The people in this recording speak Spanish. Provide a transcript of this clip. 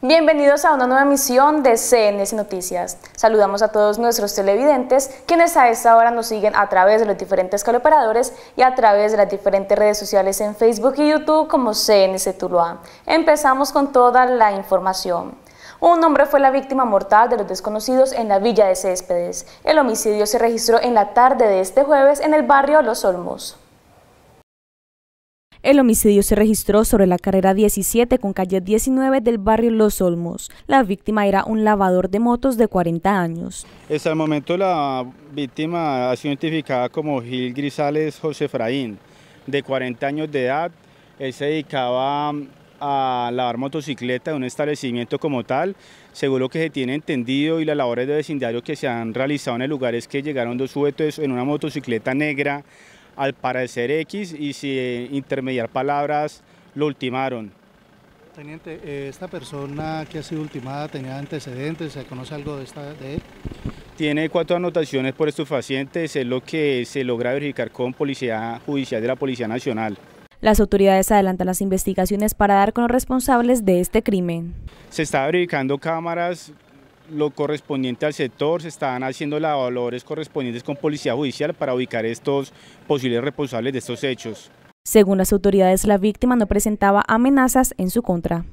Bienvenidos a una nueva emisión de CNS Noticias. Saludamos a todos nuestros televidentes, quienes a esta hora nos siguen a través de los diferentes colaboradores y a través de las diferentes redes sociales en Facebook y YouTube como CNS Tuluá. Empezamos con toda la información. Un hombre fue la víctima mortal de los desconocidos en la villa de Céspedes. El homicidio se registró en la tarde de este jueves en el barrio Los Olmos. El homicidio se registró sobre la carrera 17 con calle 19 del barrio Los Olmos. La víctima era un lavador de motos de 40 años. Hasta el momento la víctima ha sido identificada como Gil Grisales José de 40 años de edad. Él se dedicaba a lavar motocicleta en un establecimiento como tal. Según lo que se tiene entendido y las labores de vecindario que se han realizado en el lugar es que llegaron dos sujetos en una motocicleta negra al parecer X y sin eh, intermediar palabras lo ultimaron. Teniente, eh, ¿esta persona que ha sido ultimada tenía antecedentes? ¿Se conoce algo de, esta, de él? Tiene cuatro anotaciones por estufacientes, es lo que se logra verificar con Policía Judicial de la Policía Nacional. Las autoridades adelantan las investigaciones para dar con los responsables de este crimen. Se está verificando cámaras lo correspondiente al sector, se están haciendo los valores correspondientes con Policía Judicial para ubicar estos posibles responsables de estos hechos. Según las autoridades, la víctima no presentaba amenazas en su contra.